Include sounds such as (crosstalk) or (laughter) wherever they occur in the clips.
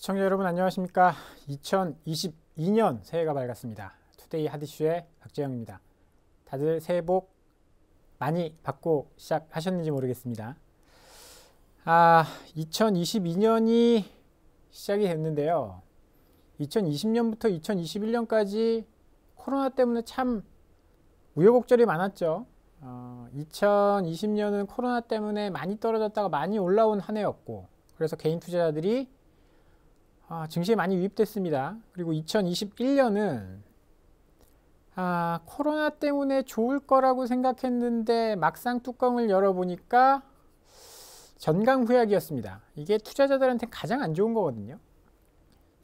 시청자 여러분 안녕하십니까? 2022년 새해가 밝았습니다. 투데이 하디슈의 박재영입니다. 다들 새해 복 많이 받고 시작하셨는지 모르겠습니다. 아, 2022년이 시작이 됐는데요. 2020년부터 2021년까지 코로나 때문에 참 우여곡절이 많았죠. 어, 2020년은 코로나 때문에 많이 떨어졌다가 많이 올라온 한 해였고, 그래서 개인 투자자들이 아, 증시에 많이 유입됐습니다. 그리고 2021년은 아, 코로나 때문에 좋을 거라고 생각했는데 막상 뚜껑을 열어보니까 전강후약이었습니다. 이게 투자자들한테 가장 안 좋은 거거든요.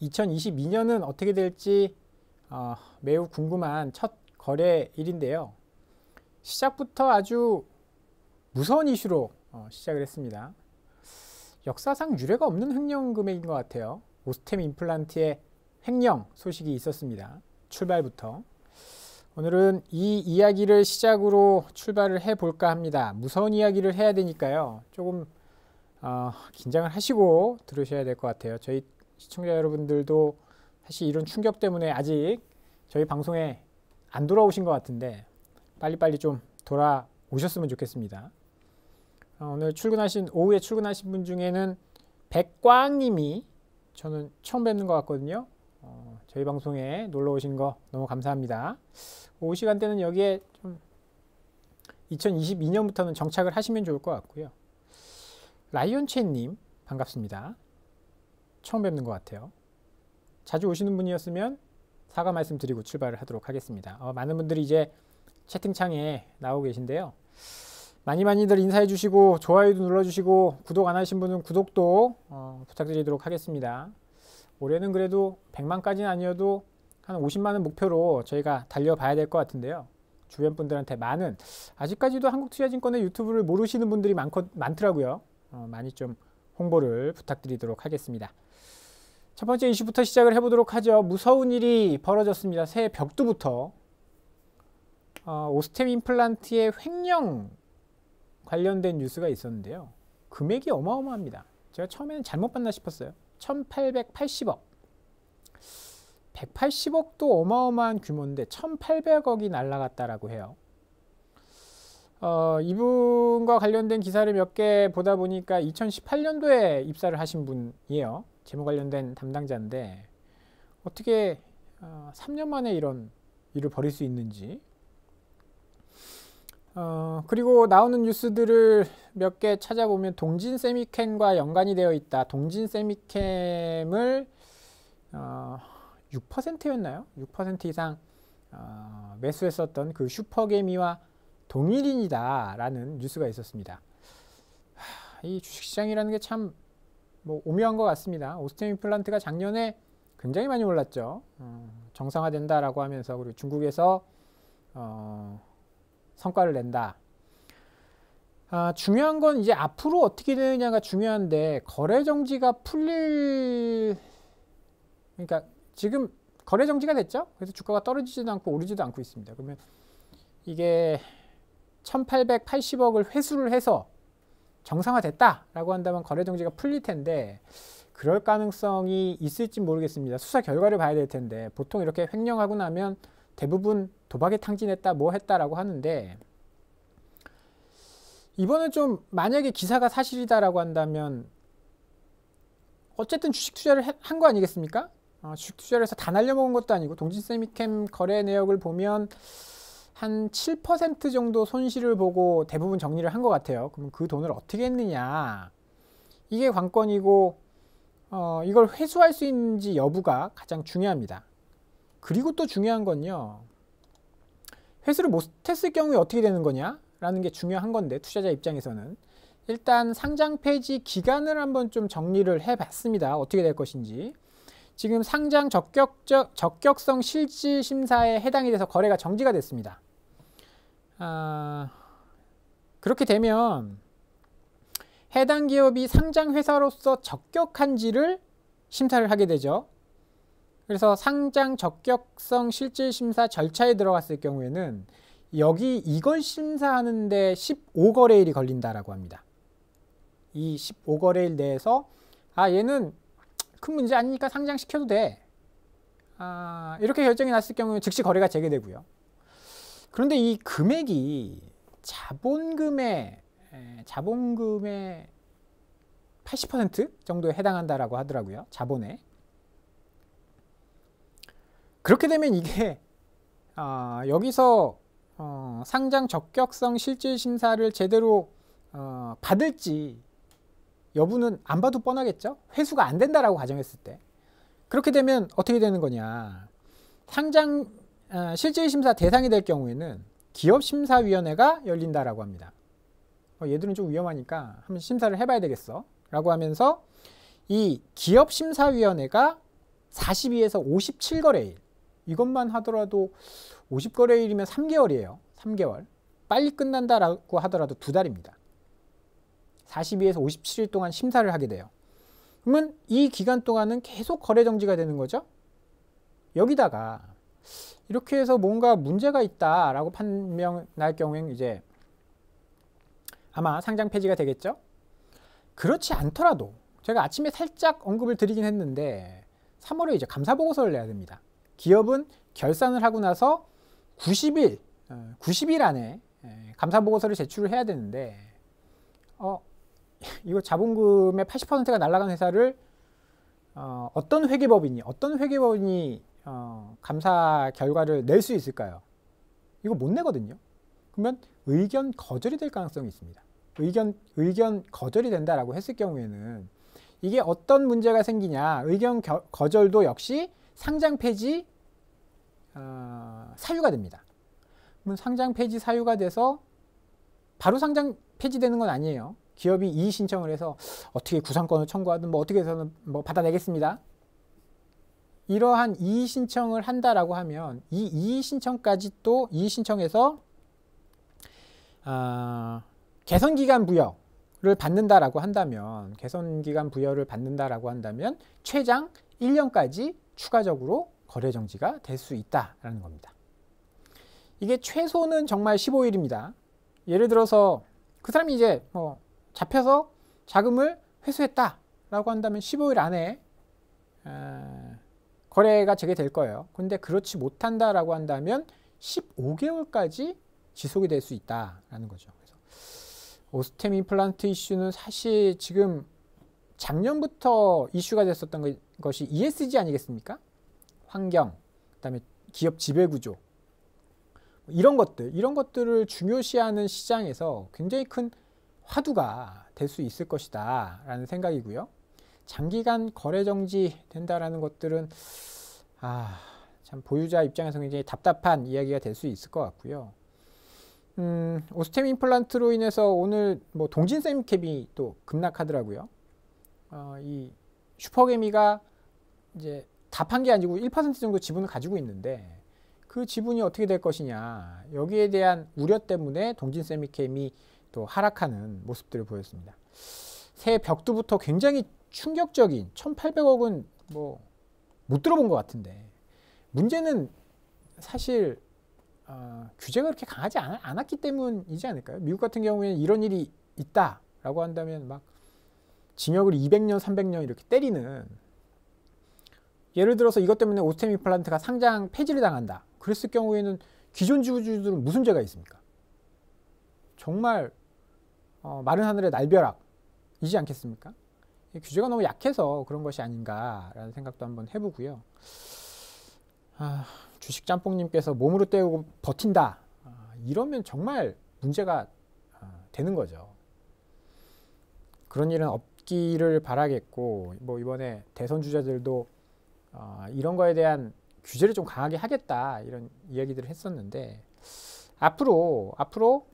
2022년은 어떻게 될지 어, 매우 궁금한 첫 거래일인데요. 시작부터 아주 무서운 이슈로 어, 시작을 했습니다. 역사상 유례가 없는 횡령 금액인 것 같아요. 오스템 임플란트의 횡령 소식이 있었습니다. 출발부터. 오늘은 이 이야기를 시작으로 출발을 해볼까 합니다. 무서운 이야기를 해야 되니까요. 조금 어, 긴장을 하시고 들으셔야 될 것 같아요. 저희 시청자 여러분들도 사실 이런 충격 때문에 아직 저희 방송에 안 돌아오신 것 같은데 빨리빨리 좀 돌아오셨으면 좋겠습니다. 어, 오늘 출근하신 오후에 출근하신 분 중에는 백광님이 저는 처음 뵙는 것 같거든요. 어, 저희 방송에 놀러 오신 거 너무 감사합니다. 오후 시간대는 여기에 좀 2022년부터는 정착을 하시면 좋을 것 같고요. 라이온체님 반갑습니다. 처음 뵙는 것 같아요. 자주 오시는 분이었으면 사과 말씀드리고 출발을 하도록 하겠습니다. 어, 많은 분들이 이제 채팅창에 나오고 계신데요. 많이 많이들 인사해 주시고 좋아요도 눌러 주시고 구독 안 하신 분은 구독도 어, 부탁드리도록 하겠습니다. 올해는 그래도 100만까지는 아니어도 한 50만은 목표로 저희가 달려봐야 될 것 같은데요. 주변 분들한테 많은 아직까지도 한국투자증권의 유튜브를 모르시는 분들이 많거, 많더라고요. 어, 많이 좀 홍보를 부탁드리도록 하겠습니다. 첫 번째 이슈부터 시작을 해보도록 하죠. 무서운 일이 벌어졌습니다. 새해 벽두부터 어, 오스템 임플란트의 횡령 관련된 뉴스가 있었는데요. 금액이 어마어마합니다. 제가 처음에는 잘못 봤나 싶었어요. 1880억. 180억도 어마어마한 규모인데 1800억이 날라갔다라고 해요. 어, 이분과 관련된 기사를 몇 개 보다 보니까 2018년도에 입사를 하신 분이에요. 재무 관련된 담당자인데 어떻게 어, 3년 만에 이런 일을 벌일 수 있는지 어, 그리고 나오는 뉴스들을 몇 개 찾아보면 동진 세미캠과 연관이 되어 있다. 동진 세미캠을 어, 6%였나요? 6% 이상 어, 매수했었던 그 슈퍼개미와 동일인이다라는 뉴스가 있었습니다. 이 주식시장이라는 게참뭐 오묘한 것 같습니다. 오스템 임플란트가 작년에 굉장히 많이 올랐죠. 어, 정상화된다라고 하면서 그리고 중국에서 어, 성과를 낸다. 아, 중요한 건 이제 앞으로 어떻게 되느냐가 중요한데 거래 정지가 풀릴 그러니까 지금 거래 정지가 됐죠. 그래서 주가가 떨어지지도 않고 오르지도 않고 있습니다. 그러면 이게 1880억을 회수를 해서 정상화됐다라고 한다면 거래 정지가 풀릴 텐데 그럴 가능성이 있을지 모르겠습니다. 수사 결과를 봐야 될 텐데 보통 이렇게 횡령하고 나면 대부분 도박에 탕진했다 뭐 했다라고 하는데 이번에좀 만약에 기사가 사실이다라고 한다면 어쨌든 주식 투자를 한 거 아니겠습니까? 어, 주식 투자를 해서 다 날려먹은 것도 아니고 동진세미캠 거래 내역을 보면 한 7% 정도 손실을 보고 대부분 정리를 한 것 같아요. 그럼 그 돈을 어떻게 했느냐 이게 관건이고 어, 이걸 회수할 수 있는지 여부가 가장 중요합니다. 그리고 또 중요한 건요. 회수를 못했을 경우에 어떻게 되는 거냐? 라는 게 중요한 건데 투자자 입장에서는 일단 상장 폐지 기간을 한번 좀 정리를 해봤습니다. 어떻게 될 것인지. 지금 상장 적격적, 적격성 실질 심사에 해당이 돼서 거래가 정지가 됐습니다. 아, 그렇게 되면 해당 기업이 상장 회사로서 적격한지를 심사를 하게 되죠. 그래서 상장 적격성 실질 심사 절차에 들어갔을 경우에는 여기 이걸 심사하는데 15거래일이 걸린다라고 합니다. 이 15거래일 내에서 아 얘는 큰 문제 아니니까 상장시켜도 돼. 아 이렇게 결정이 났을 경우에 즉시 거래가 재개되고요. 그런데 이 금액이 자본금의 자본금의 80% 정도에 해당한다라고 하더라고요. 자본에. 그렇게 되면 이게 어, (laughs) 여기서 어, 상장 적격성 실질 심사를 제대로 어, 받을지 여부는 안 봐도 뻔하겠죠. 회수가 안 된다라고 가정했을 때 그렇게 되면 어떻게 되는 거냐? 상장 어, 실질 심사 대상이 될 경우에는 기업 심사위원회가 열린다라고 합니다. 어, 얘들은 좀 위험하니까 한번 심사를 해봐야 되겠어라고 하면서 이 기업 심사위원회가 42에서 57 거래일 이것만 하더라도 50거래일이면 3개월이에요. 3개월. 빨리 끝난다라고 하더라도 두 달입니다. 42에서 57일 동안 심사를 하게 돼요. 그러면 이 기간 동안은 계속 거래 정지가 되는 거죠. 여기다가 이렇게 해서 뭔가 문제가 있다라고 판명 날 경우엔 이제 아마 상장 폐지가 되겠죠. 그렇지 않더라도 제가 아침에 살짝 언급을 드리긴 했는데 3월에 이제 감사 보고서를 내야 됩니다. 기업은 결산을 하고 나서 90일, 90일 어, 안에 예, 감사보고서를 제출을 해야 되는데 어, (laughs) 이거 자본금의 80%가 날아간 회사를 어, 떤 회계법인이 어떤 회계법인이 어, 감사 결과를 낼 수 있을까요? 이거 못 내거든요. 그러면 의견 거절이 될 가능성이 있습니다. 의견 의견 거절이 된다라고 했을 경우에는 이게 어떤 문제가 생기냐 의견 겨, 거절도 역시 상장 폐지 어, 사유가 됩니다. 그럼 상장 폐지 사유가 돼서 바로 상장 폐지되는 건 아니에요. 기업이 이의 신청을 해서 어떻게 구상권을 청구하든 뭐 어떻게 해서는 뭐 받아내겠습니다. 이러한 이의 신청을 한다라고 하면 이 이의 신청까지 또 이의 신청에서 어, 개선 기간 부여를 받는다라고 한다면 개선 기간 부여를 받는다라고 한다면 최장 1년까지 추가적으로 거래 정지가 될 수 있다라는 겁니다. 이게 최소는 정말 15일입니다. 예를 들어서 그 사람이 이제 뭐 잡혀서 자금을 회수했다라고 한다면 15일 안에 어, 거래가 재개될 거예요. 근데 그렇지 못한다라고 한다면 15개월까지 지속이 될 수 있다라는 거죠. 그래서 오스템 임플란트 이슈는 사실 지금 작년부터 이슈가 됐었던 것이 ESG 아니겠습니까? 환경, 그다음에 기업 지배 구조 뭐 이런 것들 이런 것들을 중요시하는 시장에서 굉장히 큰 화두가 될 수 있을 것이다라는 생각이고요. 장기간 거래 정지 된다라는 것들은 아, 참 보유자 입장에서 굉장히 답답한 이야기가 될 수 있을 것 같고요. 음, 오스템 임플란트로 인해서 오늘 뭐 동진 쌤캡이 또 급락하더라고요. 어, 이 슈퍼개미가 이제 답한 게 아니고 1% 정도 지분을 가지고 있는데 그 지분이 어떻게 될 것이냐 여기에 대한 우려 때문에 동진세미캠이 또 하락하는 모습들을 보였습니다. 새 벽두부터 굉장히 충격적인 1,800억은 뭐 못 들어본 것 같은데 문제는 사실 어, 규제가 그렇게 강하지 않, 았기 때문이지 않을까요? 미국 같은 경우에는 이런 일이 있다라고 한다면 막 징역을 200년, 300년 이렇게 때리는 예를 들어서 이것 때문에 오스템 임플란트가 상장 폐지를 당한다. 그랬을 경우에는 기존 지 주주들은 무슨 죄가 있습니까? 정말 어, 마른 하늘의 날벼락이지 않겠습니까? 규제가 너무 약해서 그런 것이 아닌가라는 생각도 한번 해보고요. 아, 주식 짬뽕님께서 몸으로 때우고 버틴다. 아, 이러면 정말 문제가 아, 되는 거죠. 그런 일은 없, 없기를 바라겠고 뭐 이번에 대선 주자들도 어, 이런 거에 대한 규제를 좀 강하게 하겠다 이런 이야기들을 했었는데 앞으로 앞으로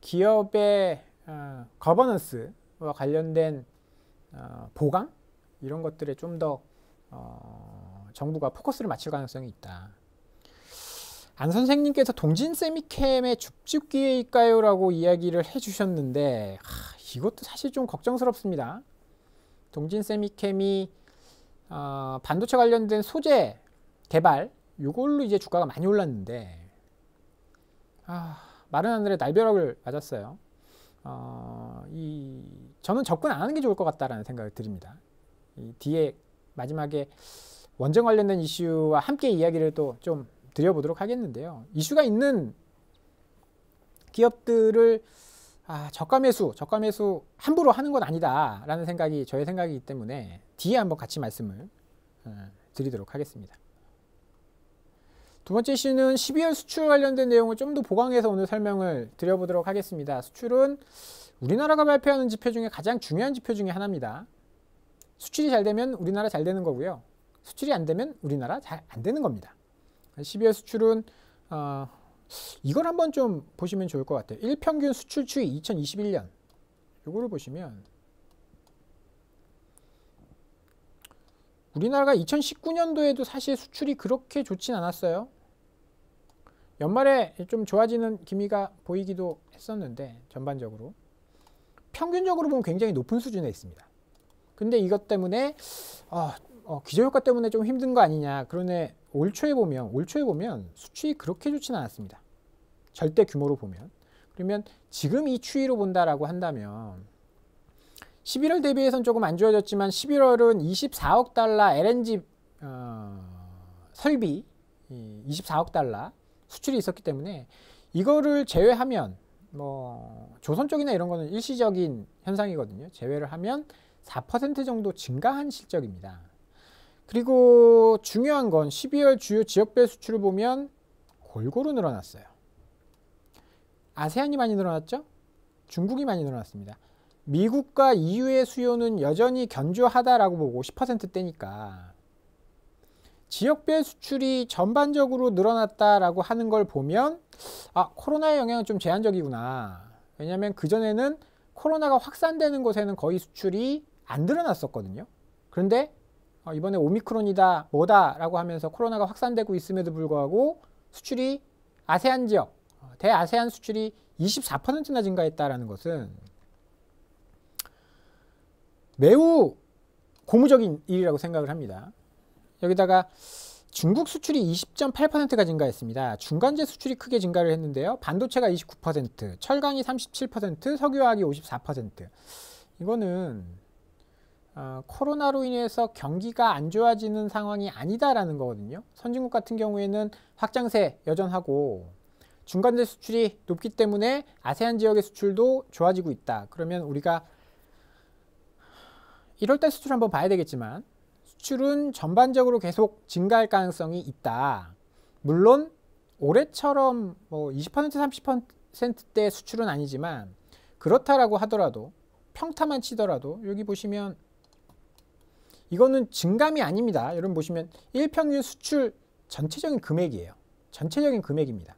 기업의 어, 거버넌스와 관련된 어, 보강 이런 것들에 좀더 어, 정부가 포커스를 맞출 가능성이 있다. 안 선생님께서 동진 세미캠의 줍줍 기회일까요라고 이야기를 해주셨는데 이것도 사실 좀 걱정스럽습니다. 동진세미캠이 어, 반도체 관련된 소재 개발 이걸로 이제 주가가 많이 올랐는데 아, 마른 하늘에 날벼락을 맞았어요. 어, 이 저는 접근 안 하는 게 좋을 것 같다라는 생각을 드립니다. 뒤에 마지막에 원전 관련된 이슈와 함께 이야기를 또 좀 드려보도록 하겠는데요. 이슈가 있는 기업들을 아, 저가 매수, 저가 매수 함부로 하는 건 아니다라는 생각이 저의 생각이기 때문에 뒤에 한번 같이 말씀을 어, 드리도록 하겠습니다. 두 번째 이슈는 12월 수출 관련된 내용을 좀 더 보강해서 오늘 설명을 드려보도록 하겠습니다. 수출은 우리나라가 발표하는 지표 중에 가장 중요한 지표 중에 하나입니다. 수출이 잘 되면 우리나라 잘 되는 거고요. 수출이 안 되면 우리나라 잘 안 되는 겁니다. 12월 수출은 어, 이걸 한번 좀 보시면 좋을 것 같아요. 일평균 수출 추이 2021년 요거를 보시면 우리나라가 2019년도에도 사실 수출이 그렇게 좋진 않았어요. 연말에 좀 좋아지는 기미가 보이기도 했었는데 전반적으로 평균적으로 보면 굉장히 높은 수준에 있습니다. 근데 이것 때문에 어, 어, 기저효과 때문에 좀 힘든 거 아니냐 그런 올 초에 보면 올 초에 보면 수출이 그렇게 좋지는 않았습니다. 절대 규모로 보면 그러면 지금 이 추이로 본다라고 한다면 11월 대비해선 조금 안 좋아졌지만 11월은 24억 달러 LNG 어, 설비 24억 달러 수출이 있었기 때문에 이거를 제외하면 뭐 조선 쪽이나 이런 거는 일시적인 현상이거든요. 제외를 하면 4% 정도 증가한 실적입니다. 그리고 중요한 건 12월 주요 지역별 수출을 보면 골고루 늘어났어요. 아세안이 많이 늘어났죠? 중국이 많이 늘어났습니다. 미국과 EU의 수요는 여전히 견조하다라고 보고 10%대니까 지역별 수출이 전반적으로 늘어났다라고 하는 걸 보면 아 코로나의 영향은 좀 제한적이구나. 왜냐하면 그전에는 코로나가 확산되는 곳에는 거의 수출이 안 늘어났었거든요. 그런데 어, 이번에 오미크론이다 뭐다라고 하면서 코로나가 확산되고 있음에도 불구하고 수출이 아세안 지역 어, 대아세안 수출이 24%나 증가했다라는 것은 매우 고무적인 일이라고 생각을 합니다. 여기다가 중국 수출이 20.8%가 증가했습니다. 중간재 수출이 크게 증가를 했는데요. 반도체가 29%, 철강이 37%, 석유화학이 54%. 이거는 어, 코로나로 인해서 경기가 안 좋아지는 상황이 아니다라는 거거든요. 선진국 같은 경우에는 확장세 여전하고 중간대 수출이 높기 때문에 아세안 지역의 수출도 좋아지고 있다. 그러면 우리가 1월달 수출 한번 봐야 되겠지만 수출은 전반적으로 계속 증가할 가능성이 있다. 물론 올해처럼 뭐 20% 30%대 수출은 아니지만 그렇다라고 하더라도 평타만 치더라도 여기 보시면 이거는 증감이 아닙니다. 여러분 보시면 일평균 수출 전체적인 금액이에요. 전체적인 금액입니다.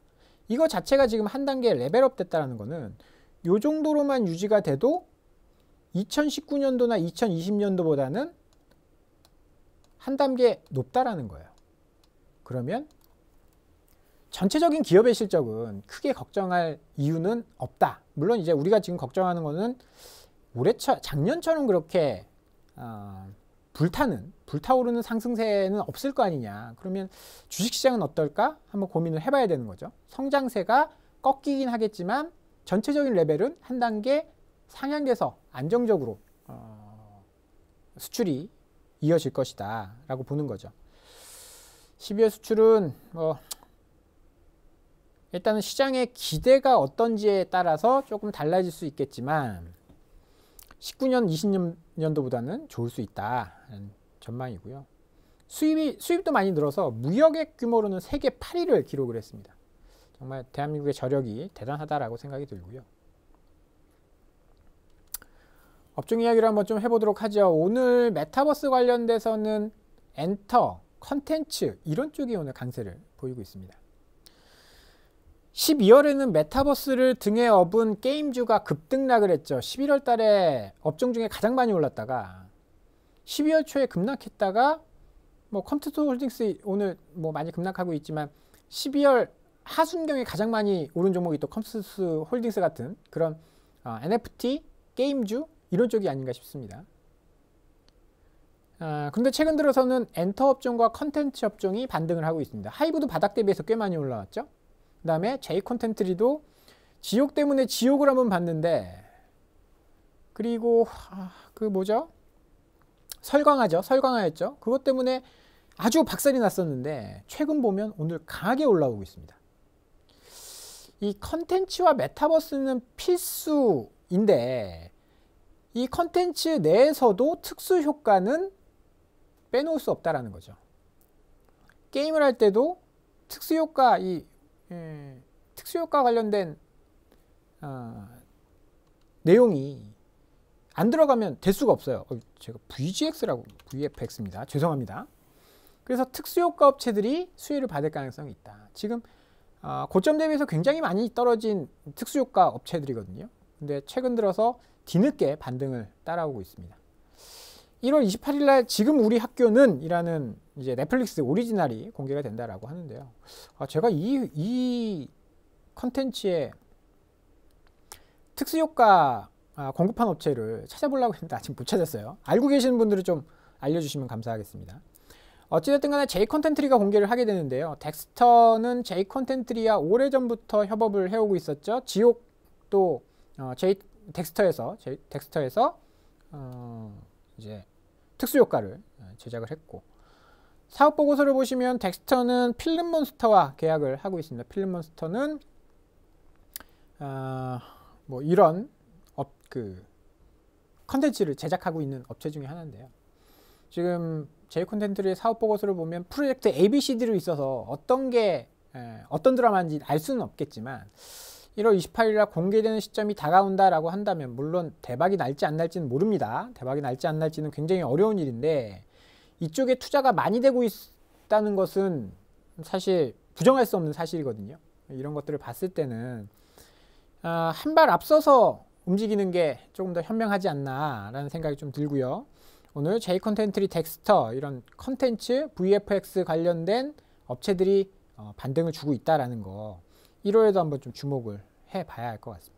이거 자체가 지금 한 단계 레벨업 됐다는 거는 이 정도로만 유지가 돼도 2019년도나 2020년도보다는 한 단계 높다라는 거예요. 그러면 전체적인 기업의 실적은 크게 걱정할 이유는 없다. 물론 이제 우리가 지금 걱정하는 거는 올해처 작년처럼 그렇게 어, 불타는 불타오르는 상승세는 없을 거 아니냐. 그러면 주식시장은 어떨까? 한번 고민을 해봐야 되는 거죠. 성장세가 꺾이긴 하겠지만 전체적인 레벨은 한 단계 상향돼서 안정적으로 어, 수출이 이어질 것이다 라고 보는 거죠. 12월 수출은 뭐 일단은 시장의 기대가 어떤지에 따라서 조금 달라질 수 있겠지만 19년, 20년도보다는 좋을 수 있다는 전망이고요. 수입이, 수입도 많이 늘어서 무역액 규모로는 세계 8위를 기록을 했습니다. 정말 대한민국의 저력이 대단하다라고 생각이 들고요. 업종 이야기를 한번 좀 해보도록 하죠. 오늘 메타버스 관련돼서는 엔터, 컨텐츠 이런 쪽이 오늘 강세를 보이고 있습니다. 12월에는 메타버스를 등에 업은 게임주가 급등락을 했죠. 11월 달에 업종 중에 가장 많이 올랐다가 12월 초에 급락했다가 뭐 컴퓨터 홀딩스 오늘 뭐 많이 급락하고 있지만 12월 하순경에 가장 많이 오른 종목이 또 컴퓨터 홀딩스 같은 그런 어, NFT, 게임주 이런 쪽이 아닌가 싶습니다. 아, 근데 최근 들어서는 엔터 업종과 컨텐츠 업종이 반등을 하고 있습니다. 하이브도 바닥 대비해서 꽤 많이 올라왔죠. 그 다음에 J 콘텐트리도 지옥 때문에 지옥을 한번 봤는데 그리고 아, 그 뭐죠? 설광하죠. 설광하였죠. 그것 때문에 아주 박살이 났었는데 최근 보면 오늘 강하게 올라오고 있습니다. 이 컨텐츠와 메타버스는 필수인데 이 컨텐츠 내에서도 특수 효과는 빼놓을 수 없다라는 거죠. 게임을 할 때도 특수 효과 이 예. 특수효과 관련된 어, 내용이 안 들어가면 될 수가 없어요. 어, 제가 VGX라고 VFX입니다. 죄송합니다. 그래서 특수효과 업체들이 수혜를 받을 가능성이 있다. 지금 어, 고점 대비해서 굉장히 많이 떨어진 특수효과 업체들이거든요. 근데 최근 들어서 뒤늦게 반등을 따라오고 있습니다. 1월 28일 날 지금 우리 학교는 이라는 이제 넷플릭스 오리지널이 공개가 된다라고 하는데요. 아, 제가 이, 이 컨텐츠의 특수효과 아, 공급한 업체를 찾아보려고 했는데 아직 못 찾았어요. 알고 계시는 분들은 좀 알려주시면 감사하겠습니다. 어찌됐든 간에 J 컨텐트리가 공개를 하게 되는데요. 덱스터는 J 컨텐트리와 오래전부터 협업을 해오고 있었죠. 지옥도 어, J 덱스터에서 J, 덱스터에서 어, 이제 특수 효과를 제작을 했고 사업 보고서를 보시면 덱스터는 필름몬스터와 계약을 하고 있습니다. 필름몬스터는 어, 뭐 이런 업, 그 컨텐츠를 제작하고 있는 업체 중에 하나인데요. 지금 제이 콘텐츠의 사업 보고서를 보면 프로젝트 ABCD로 있어서 어떤 게 에, 어떤 드라마인지 알 수는 없겠지만 1월 28일날 공개되는 시점이 다가온다라고 한다면 물론 대박이 날지 안 날지는 모릅니다. 대박이 날지 안 날지는 굉장히 어려운 일인데 이쪽에 투자가 많이 되고 있다는 것은 사실 부정할 수 없는 사실이거든요. 이런 것들을 봤을 때는 아, 한발 앞서서 움직이는 게 조금 더 현명하지 않나라는 생각이 좀 들고요. 오늘 J 컨텐트리 덱스터 이런 컨텐츠 VFX 관련된 업체들이 어, 반등을 주고 있다라는 거 1월에도 한번 좀 주목을 해봐야 할 것 같습니다.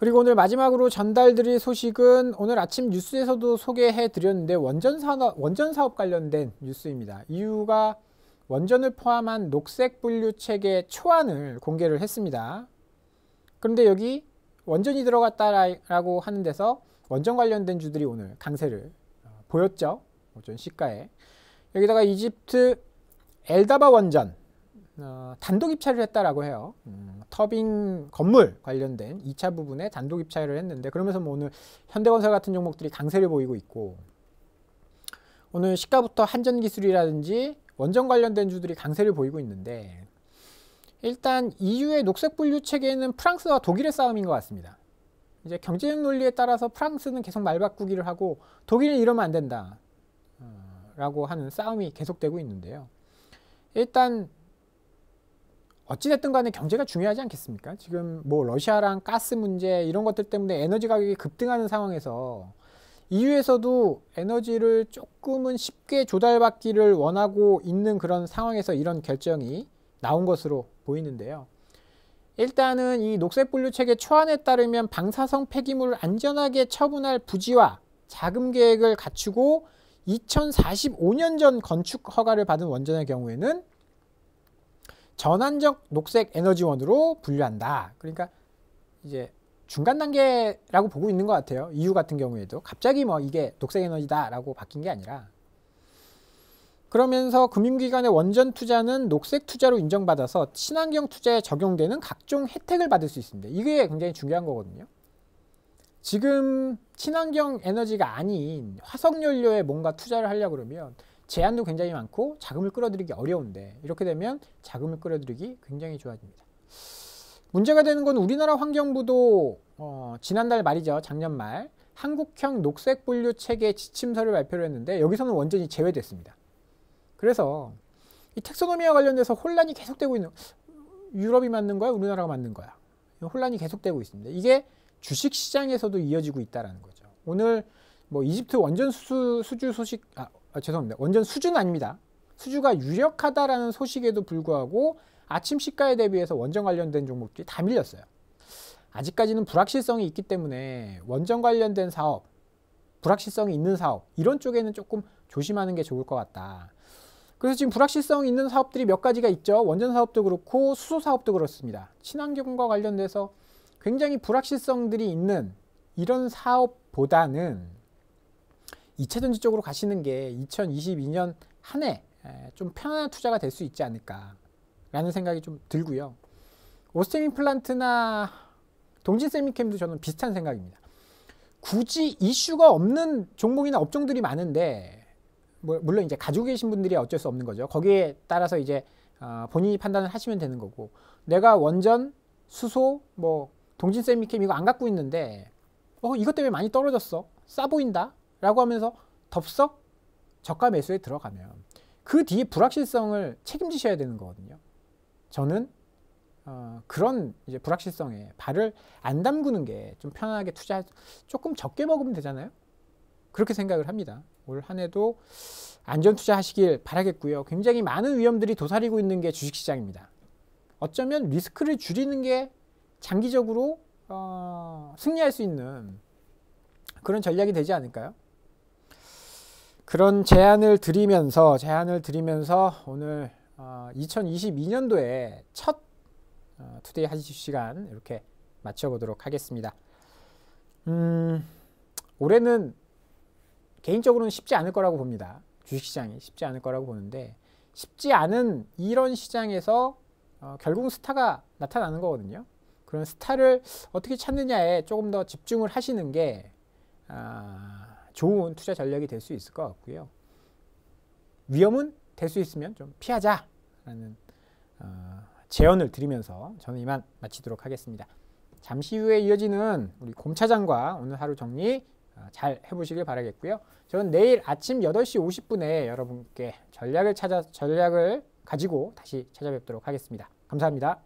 그리고 오늘 마지막으로 전달드릴 소식은 오늘 아침 뉴스에서도 소개해 드렸는데 원전 산업 원전 사업 관련된 뉴스입니다. 이유가 원전을 포함한 녹색 분류 체계 초안을 공개를 했습니다. 그런데 여기 원전이 들어갔다라고 하는 데서 원전 관련된 주들이 오늘 강세를 어, 보였죠. 원전 시가에. 여기다가 이집트 엘다바 원전 어, 단독 입찰을 했다라고 해요. 음, 터빙 건물 관련된 2차 부분에 단독 입찰을 했는데 그러면서 뭐 오늘 현대건설 같은 종목들이 강세를 보이고 있고 오늘 시가부터 한전기술이라든지 원전 관련된 주들이 강세를 보이고 있는데 일단 EU의 녹색 분류 체계는 프랑스와 독일의 싸움인 것 같습니다. 이제 경제적 논리에 따라서 프랑스는 계속 말바꾸기를 하고 독일은 이러면 안 된다. 어, 라고 하는 싸움이 계속되고 있는데요. 일단 어찌됐든 간에 경제가 중요하지 않겠습니까? 지금 뭐 러시아랑 가스 문제 이런 것들 때문에 에너지 가격이 급등하는 상황에서 EU에서도 에너지를 조금은 쉽게 조달받기를 원하고 있는 그런 상황에서 이런 결정이 나온 것으로 보이는데요. 일단은 이 녹색 분류책의 초안에 따르면 방사성 폐기물을 안전하게 처분할 부지와 자금 계획을 갖추고 2045년 전 건축 허가를 받은 원전의 경우에는 전환적 녹색 에너지원으로 분류한다. 그러니까 이제 중간 단계라고 보고 있는 것 같아요. 이유 같은 경우에도 갑자기 뭐 이게 녹색 에너지다라고 바뀐 게 아니라 그러면서 금융기관의 원전 투자는 녹색 투자로 인정받아서 친환경 투자에 적용되는 각종 혜택을 받을 수 있습니다. 이게 굉장히 중요한 거거든요. 지금 친환경 에너지가 아닌 화석 연료에 뭔가 투자를 하려고 그러면 제한도 굉장히 많고 자금을 끌어들이기 어려운데 이렇게 되면 자금을 끌어들이기 굉장히 좋아집니다. 문제가 되는 건 우리나라 환경부도 어, 지난달 말이죠. 작년 말 한국형 녹색 분류 체계 지침서를 발표를 했는데 여기서는 완전히 제외됐습니다. 그래서 이 텍소노미와 관련돼서 혼란이 계속되고 있는 유럽이 맞는 거야, 우리나라가 맞는 거야. 혼란이 계속되고 있습니다. 이게 주식 시장에서도 이어지고 있다라는 거죠. 오늘 뭐 이집트 원전 수주 소식 아, 아, 죄송합니다. 원전 수주는 아닙니다. 수주가 유력하다라는 소식에도 불구하고 아침 시가에 대비해서 원전 관련된 종목들이 다 밀렸어요. 아직까지는 불확실성이 있기 때문에 원전 관련된 사업, 불확실성이 있는 사업 이런 쪽에는 조금 조심하는 게 좋을 것 같다. 그래서 지금 불확실성 있는 사업들이 몇 가지가 있죠. 원전 사업도 그렇고 수소 사업도 그렇습니다. 친환경과 관련돼서 굉장히 불확실성들이 있는 이런 사업보다는 2차 전지 쪽으로 가시는 게 2022년 한 해 좀 편안한 투자가 될 수 있지 않을까라는 생각이 좀 들고요. 오스템 임플란트나 동진 세미캠도 저는 비슷한 생각입니다. 굳이 이슈가 없는 종목이나 업종들이 많은데 뭐, 물론 이제 가지고 계신 분들이 어쩔 수 없는 거죠. 거기에 따라서 이제 어, 본인이 판단을 하시면 되는 거고 내가 원전, 수소, 뭐 동진 세미캠 이거 안 갖고 있는데 어 이것 때문에 많이 떨어졌어. 싸 보인다. 라고 하면서 덥석 저가 매수에 들어가면 그 뒤에 불확실성을 책임지셔야 되는 거거든요. 저는 어, 그런 이제 불확실성에 발을 안 담그는 게 좀 편하게 안 투자 할 조금 적게 먹으면 되잖아요. 그렇게 생각을 합니다. 올 한 해도 안전 투자하시길 바라겠고요. 굉장히 많은 위험들이 도사리고 있는 게 주식시장입니다. 어쩌면 리스크를 줄이는 게 장기적으로 어, 승리할 수 있는 그런 전략이 되지 않을까요? 그런 제안을 드리면서 제안을 드리면서 오늘 어, 2022년도에 첫 어, 투데이 하시 시간 이렇게 마쳐보도록 하겠습니다. 음, 올해는 개인적으로는 쉽지 않을 거라고 봅니다. 주식시장이 쉽지 않을 거라고 보는데 쉽지 않은 이런 시장에서 어, 결국 스타가 나타나는 거거든요. 그런 스타를 어떻게 찾느냐에 조금 더 집중을 하시는 게 아, 좋은 투자 전략이 될 수 있을 것 같고요. 위험은 될 수 있으면 좀 피하자라는 어, 제언을 드리면서 저는 이만 마치도록 하겠습니다. 잠시 후에 이어지는 우리 곰차장과 오늘 하루 정리 어, 잘 해보시길 바라겠고요. 저는 내일 아침 8시 50분에 여러분께 전략을 찾아 전략을 가지고 다시 찾아뵙도록 하겠습니다. 감사합니다.